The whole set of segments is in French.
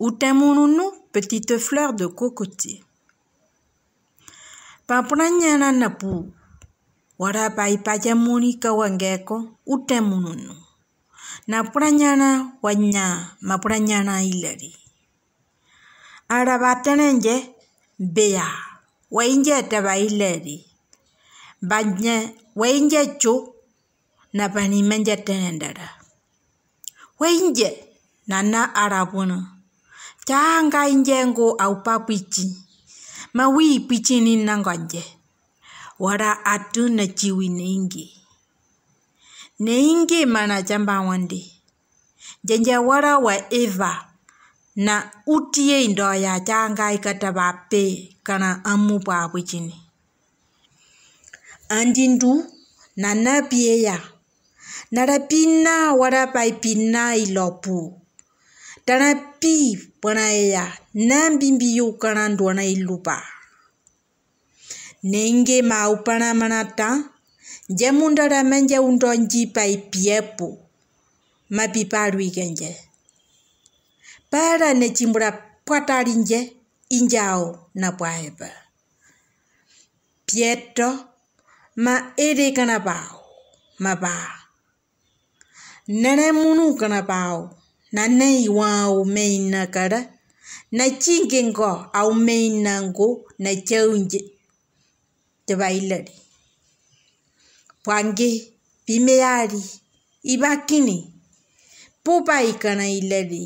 utamununu petite fleur de cocotier. Papranyana napu warapa ipayamuni kawangeko utamununu. Napranyana wanya mapranyana ilari. Arabatenenje bea wainje taba ilari. Banya wainje chu na panimenje tenendara. Wainje nana arabunu tanga injengo au papichi. Mawi ni nangaje Wara atu na chiwi neingi. Neingi mana jamba wandi. Jenja wara wa Eva na utie ndo ya tanga ikata bape kana amu pa pichini. Andindu na ya Narapina wara paipina ilopu. Tarapi pranaya kana yokarandwana ilupa. Nenge maupana manata jamunda piepo, undonji paipiepu igenje Para nechimbura pwatarinje injao na pwaepa. Pieto ma ere ma ba, Nene munu bau. nanai wa au meina kara na chingi ngo au meina ngo na chaunji te bailari pwangi pimeari ibakini pupa ikana ilari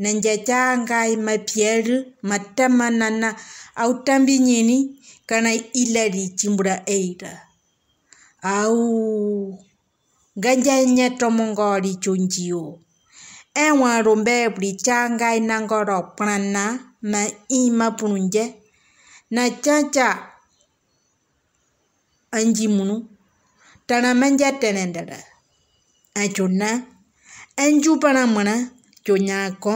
na njachangai mapieru matamanana au tambi nyini kana ilari chimbura eira au ganjanya tomongori chunjio Ewan rumbe brichangai nango rokprana ma ima purunye na chacha anjimunu taramanja tenendara achuna anju paramana chunyako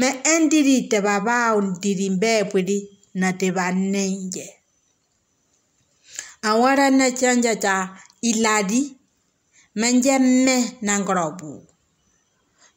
ma endiri te baba undirimbe puri na te banenye awara na chanja cha iladi menje me nangorobu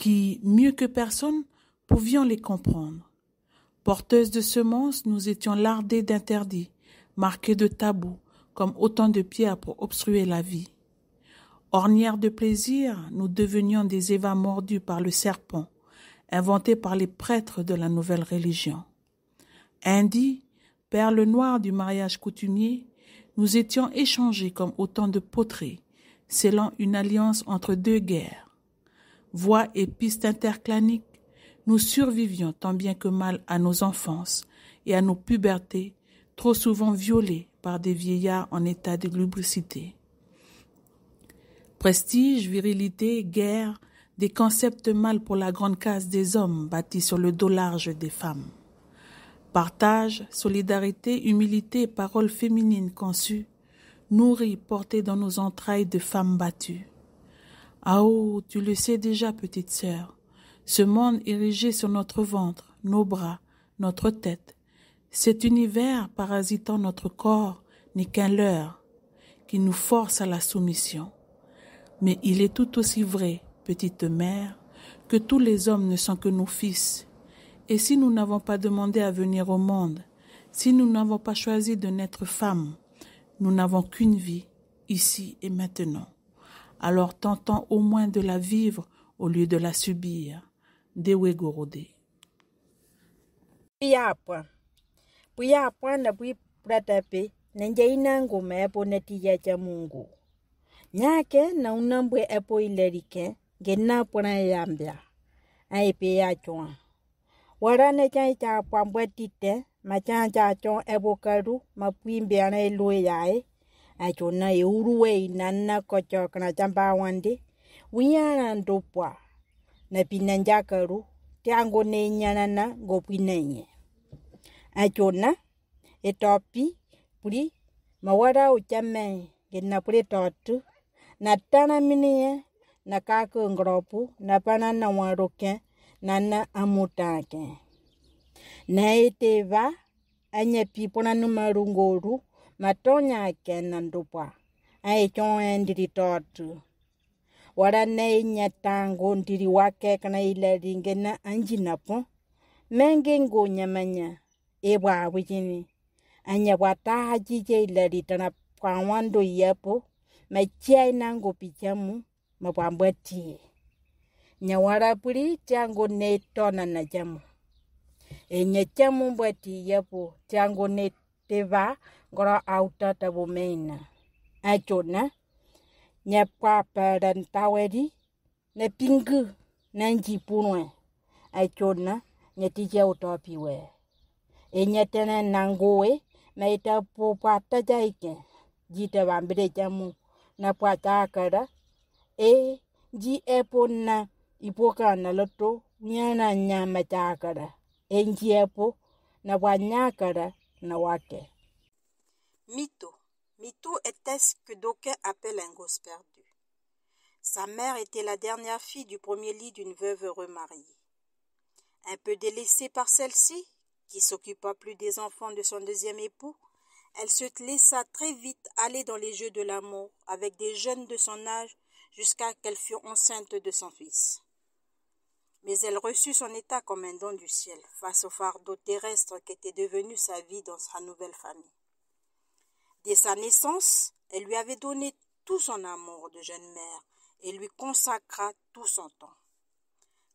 qui, mieux que personne, pouvions les comprendre. Porteuses de semences, nous étions lardées d'interdits, marquées de tabous, comme autant de pierres pour obstruer la vie. Ornières de plaisir, nous devenions des évas mordus par le serpent, inventé par les prêtres de la nouvelle religion. Indis, perles noires du mariage coutumier, nous étions échangés comme autant de poteries, scellant une alliance entre deux guerres voies et pistes interclaniques, nous survivions tant bien que mal à nos enfances et à nos pubertés, trop souvent violées par des vieillards en état de lubricité. Prestige, virilité, guerre, des concepts mâles pour la grande case des hommes bâtis sur le dos large des femmes. Partage, solidarité, humilité, paroles féminines conçues, nourries, portées dans nos entrailles de femmes battues. Ah oh, tu le sais déjà, petite sœur. Ce monde érigé sur notre ventre, nos bras, notre tête, cet univers parasitant notre corps n'est qu'un leurre qui nous force à la soumission. Mais il est tout aussi vrai, petite mère, que tous les hommes ne sont que nos fils. Et si nous n'avons pas demandé à venir au monde, si nous n'avons pas choisi de naître femme, nous n'avons qu'une vie, ici et maintenant alors tentons au moins de la vivre au lieu de la subir. Dewe Gorode. Piyapwa. Piyapwa na pwi pratape na njainango maepo natija cha Mungu. Nyake na unambwe epo ilerike genapona yambya. Aipe yachwa. Warane chai cha pwambwe tite machancha chon epo karu mapwimbe ana ilu achona euruwei nanna kocok na cambawande winyana ndupwa na pinanjakaru tiango neinyanana gopwinenye achona etopi puli mawara ucame gena puli totu na tanaminie na kako ngropu na panana waruke nanna amutake na eteva anyepi pona numarungoru natonya kena ndupwa aicho ndiri totu wara nei nyatango ndiri wake kana ila ringena anji napo menge ngo nyamanya ebwa wijini anya wata hajije ila ritana wando yapo machiai nango pichamu mabwambwatie nyawara puri chango netona na jamu enye chamu mbwati yapo tango ne te va ngora auta ta bo meina a chona nya pa pa dan ta we di ne ping na ji pu no a chona nya ti ja o to pi we e nya te na nang we na ita po pa ta ja i ke ji te va mbe ja mu na pa ta ka da e ji e po na i po ka na lo to nya na e nya ma ta ka da e ji e po na wa nya ka da Mito. Mito était ce que d'aucuns appelle un gosse perdu. Sa mère était la dernière fille du premier lit d'une veuve remariée. Un peu délaissée par celle-ci, qui s'occupa plus des enfants de son deuxième époux, elle se laissa très vite aller dans les jeux de l'amour avec des jeunes de son âge jusqu'à qu'elle fût enceinte de son fils mais elle reçut son état comme un don du ciel face au fardeau terrestre était devenu sa vie dans sa nouvelle famille. Dès sa naissance, elle lui avait donné tout son amour de jeune mère et lui consacra tout son temps.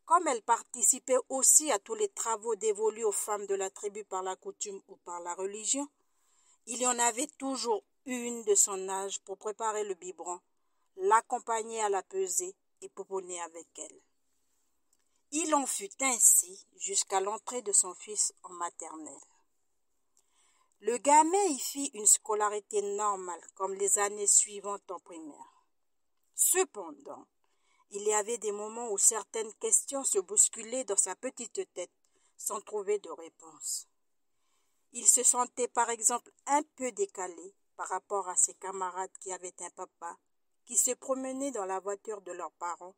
Comme elle participait aussi à tous les travaux dévolus aux femmes de la tribu par la coutume ou par la religion, il y en avait toujours une de son âge pour préparer le biberon, l'accompagner à la pesée et pouponner avec elle. Il en fut ainsi jusqu'à l'entrée de son fils en maternelle. Le gamin y fit une scolarité normale comme les années suivantes en primaire. Cependant, il y avait des moments où certaines questions se bousculaient dans sa petite tête sans trouver de réponse. Il se sentait par exemple un peu décalé par rapport à ses camarades qui avaient un papa qui se promenaient dans la voiture de leurs parents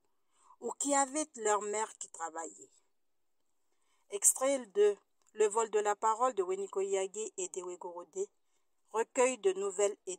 ou qui avaient leur mère qui travaillait. Extrait de Le vol de la parole de Weniko et et Wegorode recueil de nouvelles et